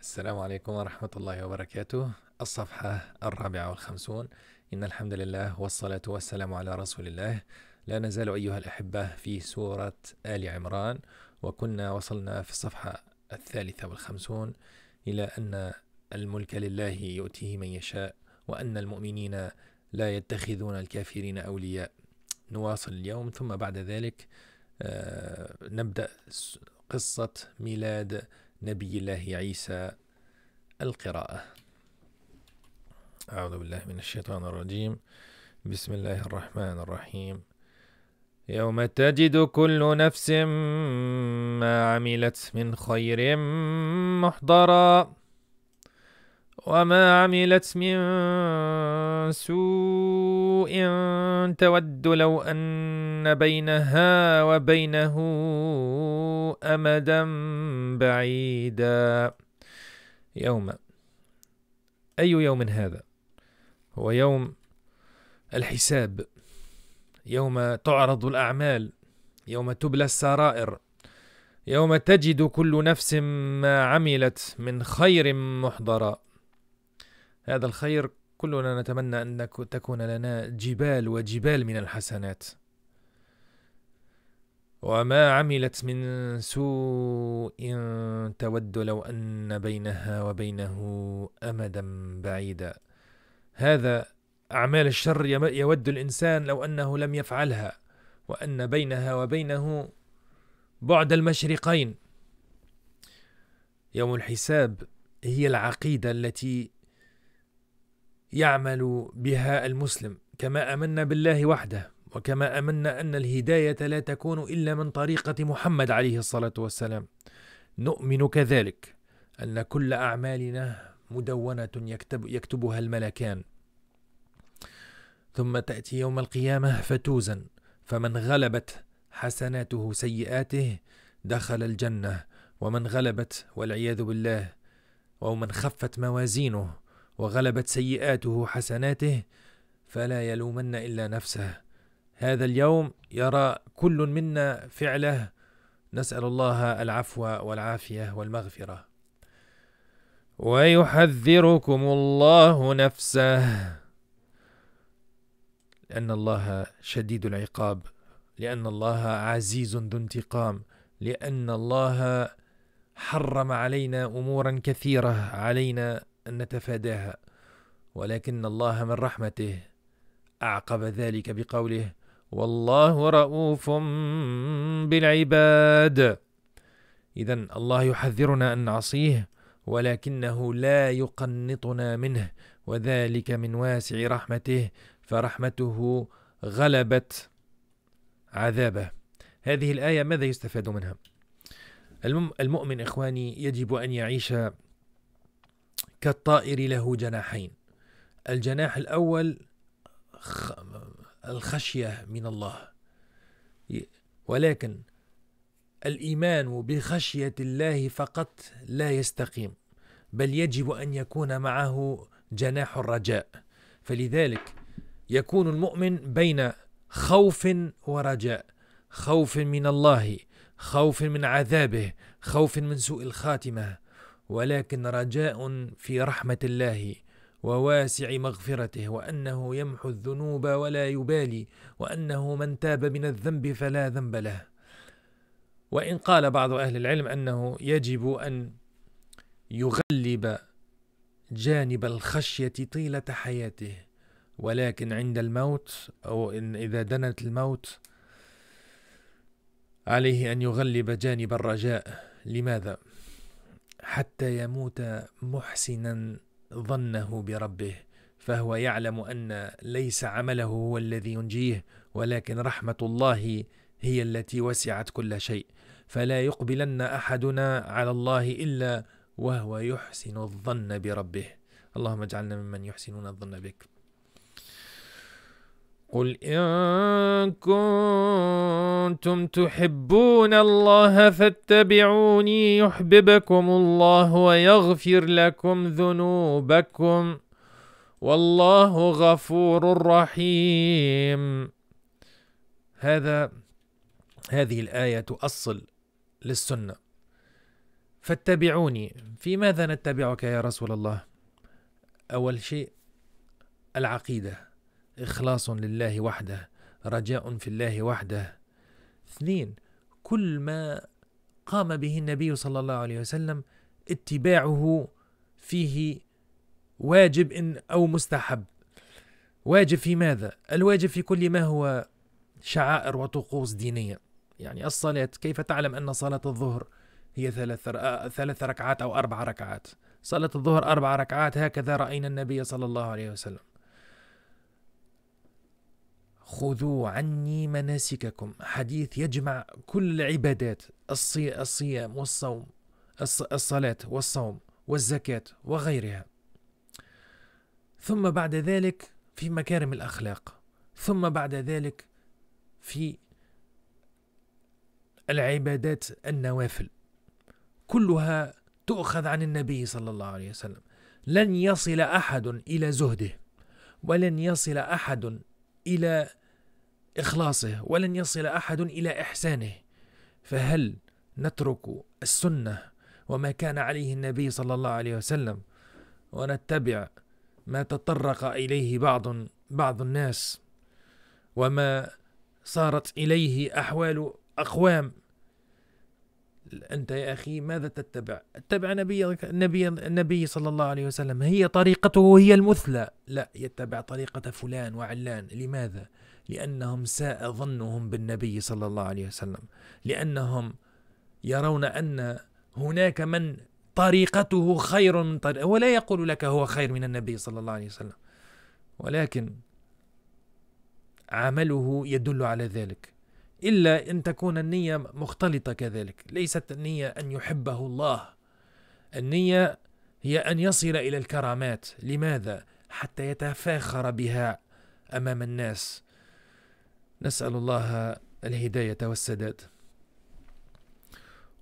السلام عليكم ورحمة الله وبركاته الصفحة الرابعة والخمسون إن الحمد لله والصلاة والسلام على رسول الله لا نزال أيها الأحبة في سورة آل عمران وكنا وصلنا في الصفحة الثالثة والخمسون إلى أن الملك لله يؤتيه من يشاء وأن المؤمنين لا يتخذون الكافرين أولياء نواصل اليوم ثم بعد ذلك آه، نبدأ قصة ميلاد نبي الله عيسى القراءة أعوذ بالله من الشيطان الرجيم بسم الله الرحمن الرحيم يوم تجد كل نفس ما عملت من خير محضرًا وما عملت من سوء تود لو أن بينها وبينه أمدا بعيدا يوم أي يوم هذا هو يوم الحساب يوم تعرض الأعمال يوم تبلى السرائر يوم تجد كل نفس ما عملت من خير محضرًا هذا الخير كلنا نتمنى أن تكون لنا جبال وجبال من الحسنات وما عملت من سوء تود لو أن بينها وبينه أمدا بعيدا هذا أعمال الشر يود الإنسان لو أنه لم يفعلها وأن بينها وبينه بعد المشرقين يوم الحساب هي العقيدة التي يعمل بها المسلم كما امنا بالله وحده وكما امنا ان الهدايه لا تكون الا من طريقه محمد عليه الصلاه والسلام نؤمن كذلك ان كل اعمالنا مدونه يكتب يكتبها الملكان ثم تاتي يوم القيامه فتوزن فمن غلبت حسناته سيئاته دخل الجنه ومن غلبت والعياذ بالله ومن خفت موازينه وغلبت سيئاته حسناته فلا يلومن الا نفسه هذا اليوم يرى كل منا فعله نسال الله العفو والعافيه والمغفره ويحذركم الله نفسه لان الله شديد العقاب لان الله عزيز ذو انتقام لان الله حرم علينا امورا كثيره علينا أن نتفاداها ولكن الله من رحمته أعقب ذلك بقوله والله رؤوف بالعباد إذا الله يحذرنا أن نعصيه ولكنه لا يقنطنا منه وذلك من واسع رحمته فرحمته غلبت عذابه هذه الآية ماذا يستفاد منها؟ المؤمن إخواني يجب أن يعيش كالطائر له جناحين الجناح الأول الخشية من الله ولكن الإيمان بخشية الله فقط لا يستقيم بل يجب أن يكون معه جناح الرجاء فلذلك يكون المؤمن بين خوف ورجاء خوف من الله خوف من عذابه خوف من سوء الخاتمه ولكن رجاء في رحمة الله وواسع مغفرته وأنه يمحو الذنوب ولا يبالي وأنه من تاب من الذنب فلا ذنب له وإن قال بعض أهل العلم أنه يجب أن يغلب جانب الخشية طيلة حياته ولكن عند الموت أو إن إذا دنت الموت عليه أن يغلب جانب الرجاء لماذا؟ حتى يموت محسنا ظنه بربه فهو يعلم ان ليس عمله هو الذي ينجيه ولكن رحمه الله هي التي وسعت كل شيء فلا يقبلن احدنا على الله الا وهو يحسن الظن بربه اللهم اجعلنا ممن يحسنون الظن بك قل إن كنتم تحبون الله فاتبعوني يحببكم الله ويغفر لكم ذنوبكم والله غفور رحيم هذا هذه الآية تؤصل للسنة فاتبعوني في ماذا نتبعك يا رسول الله أول شيء العقيده إخلاص لله وحده رجاء في الله وحده اثنين كل ما قام به النبي صلى الله عليه وسلم اتباعه فيه واجب إن أو مستحب واجب في ماذا؟ الواجب في كل ما هو شعائر وطقوس دينية يعني الصلاة كيف تعلم أن صلاة الظهر هي ثلاث آه، ثلاث ركعات أو أربع ركعات صلاة الظهر أربع ركعات هكذا رأينا النبي صلى الله عليه وسلم خذوا عني مناسككم حديث يجمع كل العبادات الصيام والصوم الصلاة والصوم والزكاة وغيرها ثم بعد ذلك في مكارم الأخلاق ثم بعد ذلك في العبادات النوافل كلها تؤخذ عن النبي صلى الله عليه وسلم لن يصل أحد إلى زهده ولن يصل أحد الى اخلاصه ولن يصل احد الى احسانه فهل نترك السنه وما كان عليه النبي صلى الله عليه وسلم ونتبع ما تطرق اليه بعض بعض الناس وما صارت اليه احوال اقوام أنت يا أخي ماذا تتبع اتبع نبي, نبي النبي صلى الله عليه وسلم هي طريقته هي المثلى لا يتبع طريقة فلان وعلان لماذا لأنهم ساء ظنهم بالنبي صلى الله عليه وسلم لأنهم يرون أن هناك من طريقته خير من طريق ولا يقول لك هو خير من النبي صلى الله عليه وسلم ولكن عمله يدل على ذلك إلا أن تكون النية مختلطة كذلك ليست النية أن يحبه الله النية هي أن يصل إلى الكرامات لماذا؟ حتى يتفاخر بها أمام الناس نسأل الله الهداية والسداد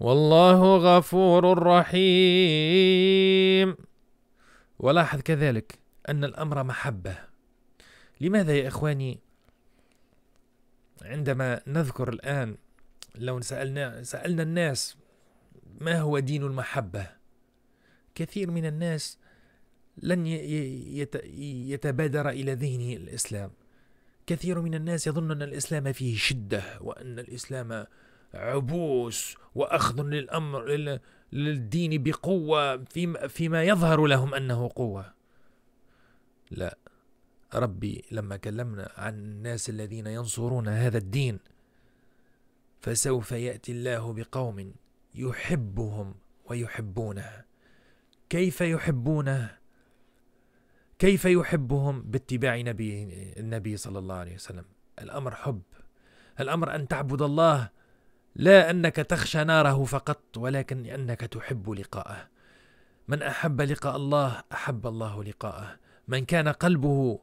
والله غفور رحيم ولاحظ كذلك أن الأمر محبة لماذا يا إخواني عندما نذكر الآن لو سألنا, سألنا الناس ما هو دين المحبة كثير من الناس لن يتبادر إلى ذهنه الإسلام كثير من الناس يظن أن الإسلام فيه شدة وأن الإسلام عبوس وأخذ للأمر للدين بقوة فيما يظهر لهم أنه قوة لا ربي لما كلمنا عن الناس الذين ينصرون هذا الدين فسوف ياتي الله بقوم يحبهم ويحبونه كيف يحبونه كيف يحبهم باتباع نبي النبي صلى الله عليه وسلم الامر حب الامر ان تعبد الله لا انك تخشى ناره فقط ولكن لانك تحب لقاءه من احب لقاء الله احب الله لقاءه من كان قلبه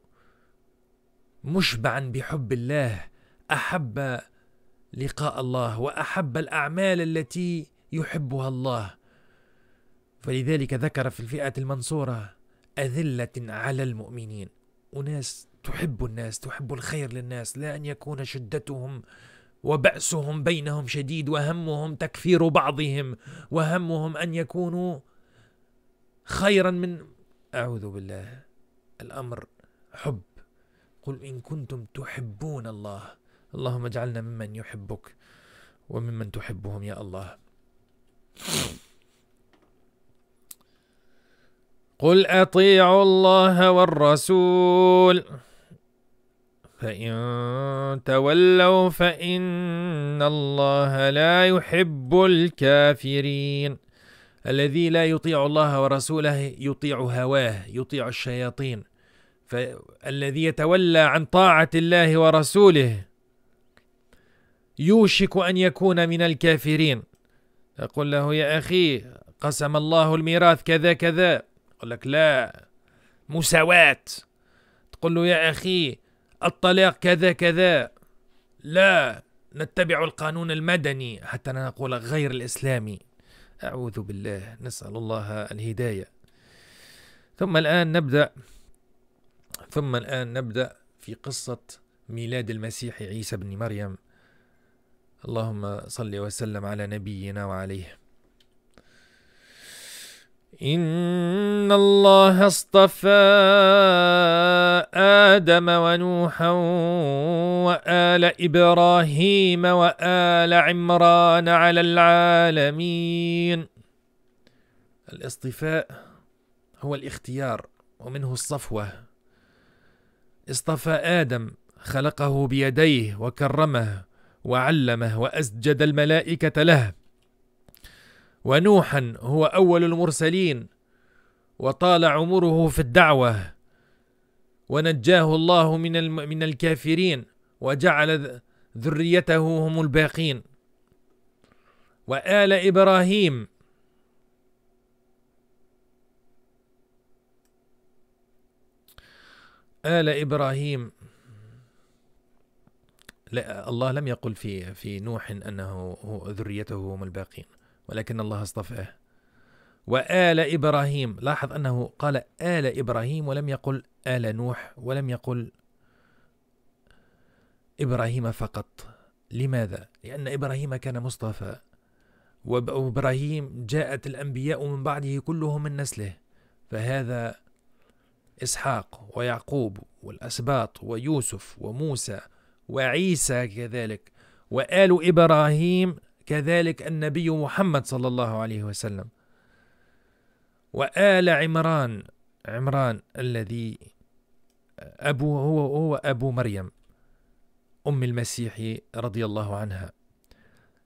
مشبعا بحب الله احب لقاء الله واحب الاعمال التي يحبها الله فلذلك ذكر في الفئه المنصوره اذله على المؤمنين اناس تحب الناس تحب الخير للناس لا ان يكون شدتهم وبأسهم بينهم شديد وهمهم تكفير بعضهم وهمهم أن يكونوا خيرا من أعوذ بالله الأمر حب قل إن كنتم تحبون الله اللهم اجعلنا ممن يحبك وممن تحبهم يا الله قل أطيعوا الله والرسول فإن تولوا فإن الله لا يحب الكافرين الذي لا يطيع الله ورسوله يطيع هواه يطيع الشياطين فالذي يتولى عن طاعة الله ورسوله يوشك أن يكون من الكافرين يقول له يا أخي قسم الله الميراث كذا كذا يقول لك لا مساواة تقول له يا أخي الطلاق كذا كذا لا نتبع القانون المدني حتى نقول غير الإسلامي أعوذ بالله نسأل الله الهداية ثم الآن نبدأ ثم الآن نبدأ في قصة ميلاد المسيح عيسى بن مريم اللهم صل وسلم على نبينا وعليه إن الله اصطفى آدم ونوحا وآل إبراهيم وآل عمران على العالمين الاصطفاء هو الاختيار ومنه الصفوة اصطفى ادم خلقه بيديه وكرمه وعلمه واسجد الملائكه له ونوحا هو اول المرسلين وطال عمره في الدعوه ونجاه الله من من الكافرين وجعل ذريته هم الباقين وال ابراهيم آل إبراهيم لا الله لم يقل في في نوح أنه ذريته هم الباقين ولكن الله اصطفاه وآل إبراهيم لاحظ أنه قال آل إبراهيم ولم يقل آل نوح ولم يقل إبراهيم فقط لماذا؟ لأن إبراهيم كان مصطفى وإبراهيم جاءت الأنبياء من بعده كلهم من نسله فهذا إسحاق ويعقوب والأسباط ويوسف وموسى وعيسى كذلك وآل إبراهيم كذلك النبي محمد صلى الله عليه وسلم وآل عمران عمران الذي أبو هو هو أبو مريم أم المسيح رضي الله عنها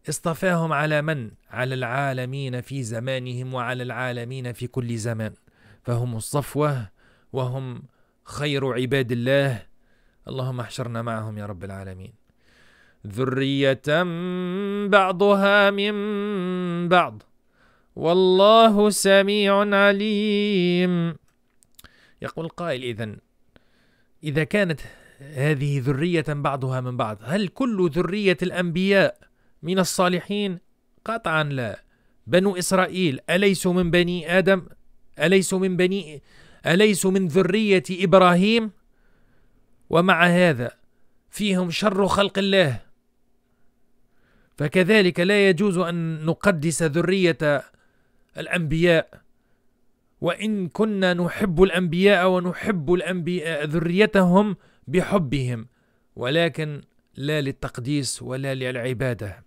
اصطفاهم على من؟ على العالمين في زمانهم وعلى العالمين في كل زمان فهم الصفوة وهم خير عباد الله اللهم احشرنا معهم يا رب العالمين ذرية بعضها من بعض والله سميع عليم يقول القائل إذا إذا كانت هذه ذرية بعضها من بعض هل كل ذرية الأنبياء من الصالحين قطعا لا بنو إسرائيل أليسوا من بني آدم أليسوا من بني أليسوا من ذرية إبراهيم؟ ومع هذا فيهم شر خلق الله فكذلك لا يجوز أن نقدس ذرية الأنبياء وإن كنا نحب الأنبياء ونحب الأنبياء ذريتهم بحبهم ولكن لا للتقديس ولا للعبادة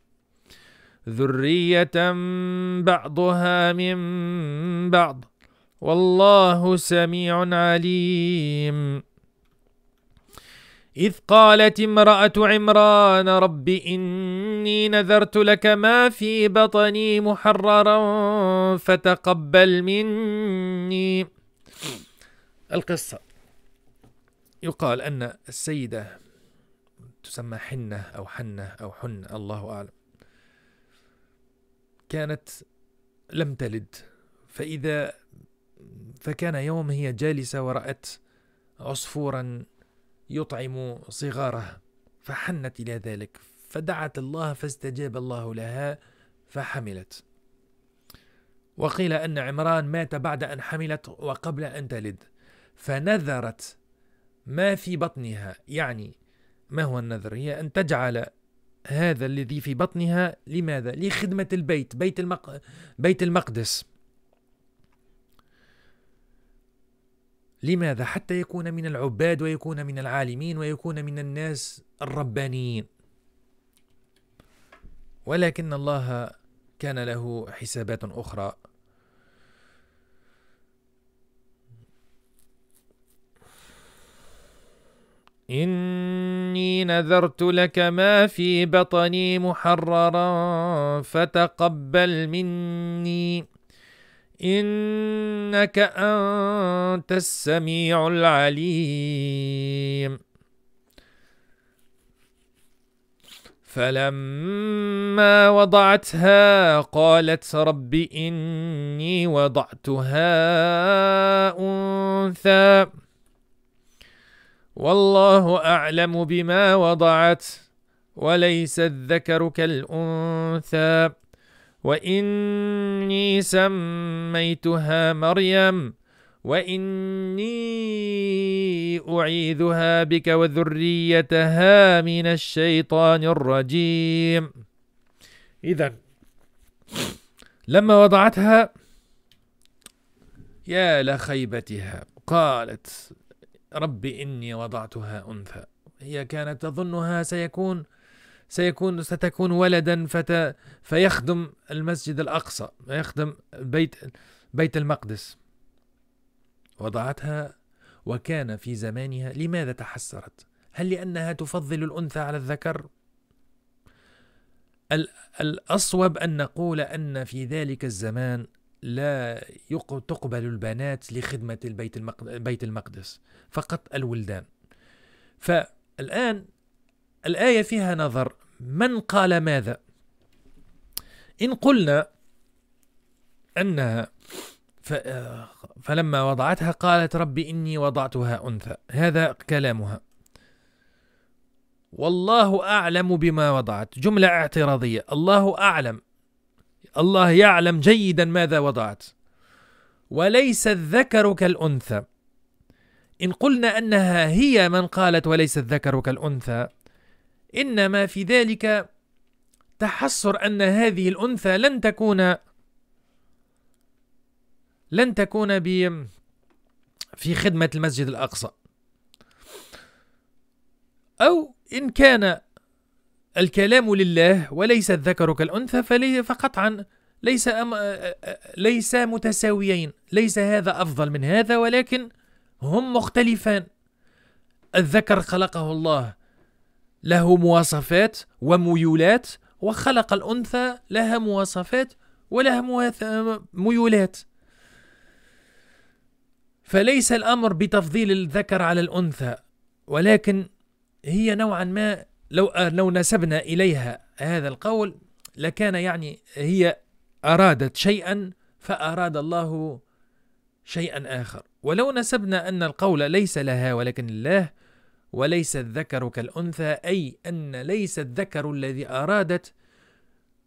ذرية بعضها من بعض والله سميع عليم إذ قالت امرأة عمران رب إني نذرت لك ما في بطني محررا فتقبل مني القصة يقال أن السيدة تسمى حنة أو حنة أو حن الله أعلم كانت لم تلد فإذا فكان يوم هي جالسة ورأت عصفورا يطعم صغاره فحنت إلى ذلك فدعت الله فاستجاب الله لها فحملت وقيل أن عمران مات بعد أن حملت وقبل أن تلد فنذرت ما في بطنها يعني ما هو النذر هي أن تجعل هذا الذي في بطنها لماذا لخدمة البيت بيت, المق... بيت المقدس لماذا حتى يكون من العباد ويكون من العالمين ويكون من الناس الربانيين ولكن الله كان له حسابات اخرى إني نذرت لك ما في بطني محررا فتقبل مني إنك أنت السميع العليم فلما وضعتها قالت رب إني وضعتها أنثى والله أعلم بما وضعت وليس الذكر كالأنثى وإني سميتها مريم وإني أعيذها بك وذريتها من الشيطان الرجيم إذا لما وضعتها يا لخيبتها قالت رب إني وضعتها أنثى هي كانت تظنها سيكون سيكون ستكون ولدا فت... فيخدم المسجد الأقصى يخدم بيت بيت المقدس وضعتها وكان في زمانها لماذا تحسرت هل لأنها تفضل الأنثى على الذكر الأصوب أن نقول أن في ذلك الزمان لا تقبل البنات لخدمة البيت المقدس, بيت المقدس فقط الولدان فالآن الآية فيها نظر من قال ماذا إن قلنا أنها فلما وضعتها قالت رب إني وضعتها أنثى هذا كلامها والله أعلم بما وضعت جملة اعتراضية الله أعلم الله يعلم جيدا ماذا وضعت وليس الذكر كالأنثى إن قلنا أنها هي من قالت وليس الذكر كالأنثى إنما في ذلك تحسر أن هذه الأنثى لن تكون لن تكون ب في خدمة المسجد الأقصى أو إن كان الكلام لله وليس الذكر كالأنثى فقطعا ليس أم ليس متساويين ليس هذا أفضل من هذا ولكن هم مختلفان الذكر خلقه الله له مواصفات وميولات وخلق الأنثى لها مواصفات ولها ميولات فليس الأمر بتفضيل الذكر على الأنثى ولكن هي نوعا ما لو لو نسبنا إليها هذا القول لكان يعني هي أرادت شيئا فأراد الله شيئا آخر ولو نسبنا أن القول ليس لها ولكن الله وليس الذكر كالأنثى أي أن ليس الذكر الذي أرادت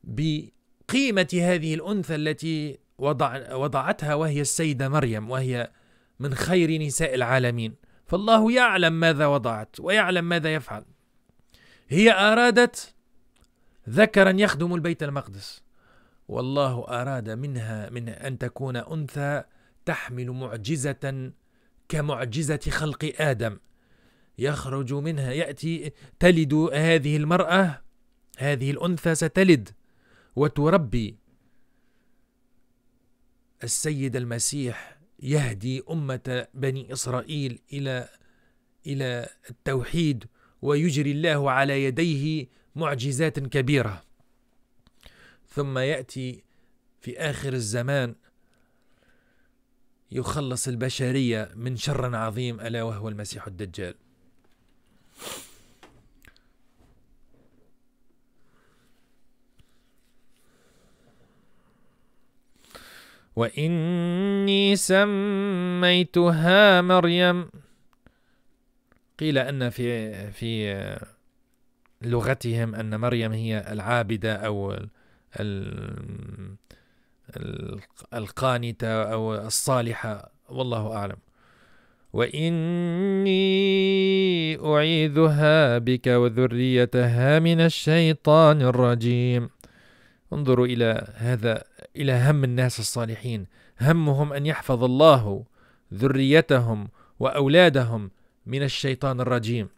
بقيمة هذه الأنثى التي وضع وضعتها وهي السيدة مريم وهي من خير نساء العالمين فالله يعلم ماذا وضعت ويعلم ماذا يفعل هي أرادت ذكرا يخدم البيت المقدس والله أراد منها من أن تكون أنثى تحمل معجزة كمعجزة خلق آدم يخرج منها يأتي تلد هذه المرأة هذه الأنثى ستلد وتربي السيد المسيح يهدي أمة بني إسرائيل إلى إلى التوحيد ويجري الله على يديه معجزات كبيرة ثم يأتي في آخر الزمان يخلص البشرية من شر عظيم ألا وهو المسيح الدجال وإني سميتها مريم قيل أن في في لغتهم أن مريم هي العابدة أو القانتة أو الصالحة والله أعلم وإني أعيذها بك وذريتها من الشيطان الرجيم انظروا إلى هذا إلى هم الناس الصالحين همهم أن يحفظ الله ذريتهم وأولادهم من الشيطان الرجيم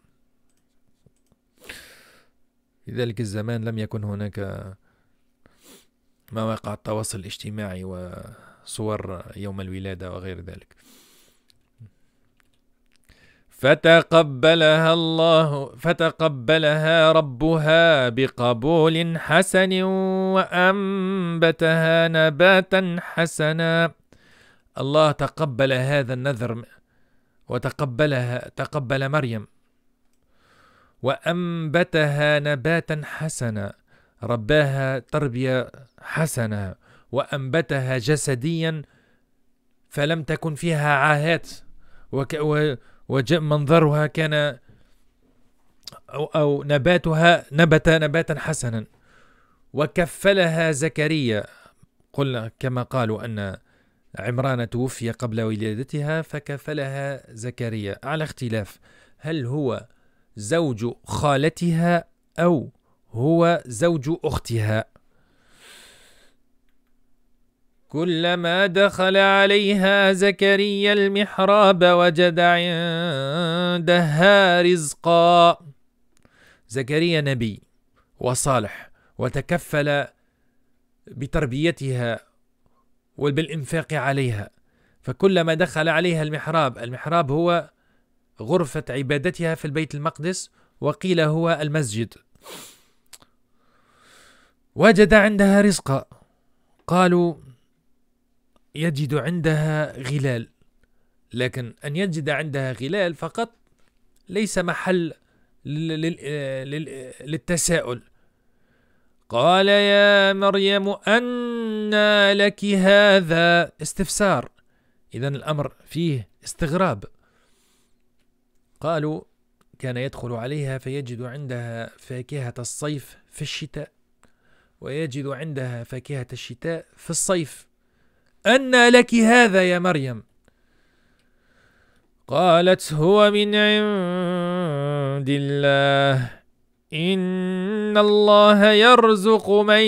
في ذلك الزمان لم يكن هناك مواقع التواصل الاجتماعي وصور يوم الولادة وغير ذلك فتقبلها الله فتقبلها ربها بقبول حسن وأنبتها نباتا حسنا الله تقبل هذا النذر وتقبلها تقبل مريم وأنبتها نباتا حسنا رباها تربية حسنة وأنبتها جسديا فلم تكن فيها عاهات وك... و... وجاء منظرها كان أو, أو نباتها نبت نباتا حسنا وكفلها زكريا قلنا كما قالوا أن عمران توفي قبل ولادتها فكفلها زكريا على اختلاف هل هو زوج خالتها أو هو زوج أختها كلما دخل عليها زكريا المحراب وجد عندها رزقا زكريا نبي وصالح وتكفل بتربيتها وبالإنفاق عليها فكلما دخل عليها المحراب المحراب هو غرفة عبادتها في البيت المقدس وقيل هو المسجد وجد عندها رزقا قالوا يجد عندها غلال لكن أن يجد عندها غلال فقط ليس محل للتساؤل قال يا مريم أنى لك هذا استفسار إذا الأمر فيه استغراب قالوا كان يدخل عليها فيجد عندها فاكهة الصيف في الشتاء ويجد عندها فاكهة الشتاء في الصيف أنى لك هذا يا مريم قالت هو من عند الله إن الله يرزق من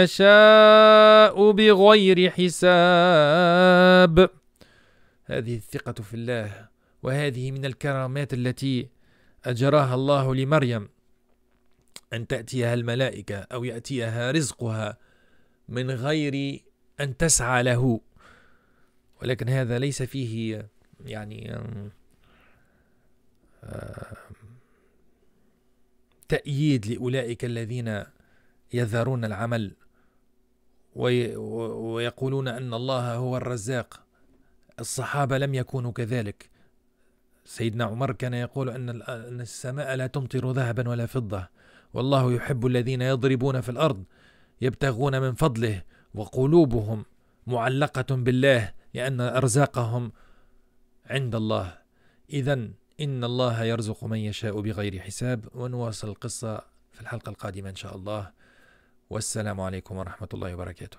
يشاء بغير حساب هذه الثقة في الله وهذه من الكرامات التي أجراها الله لمريم أن تأتيها الملائكة أو يأتيها رزقها من غير أن تسعى له ولكن هذا ليس فيه يعني آه، تأييد لأولئك الذين يذرون العمل ويقولون أن الله هو الرزاق الصحابة لم يكونوا كذلك سيدنا عمر كان يقول أن السماء لا تمطر ذهبا ولا فضة والله يحب الذين يضربون في الأرض يبتغون من فضله وقلوبهم معلقة بالله لأن أرزاقهم عند الله إذا إن الله يرزق من يشاء بغير حساب ونواصل القصة في الحلقة القادمة إن شاء الله والسلام عليكم ورحمة الله وبركاته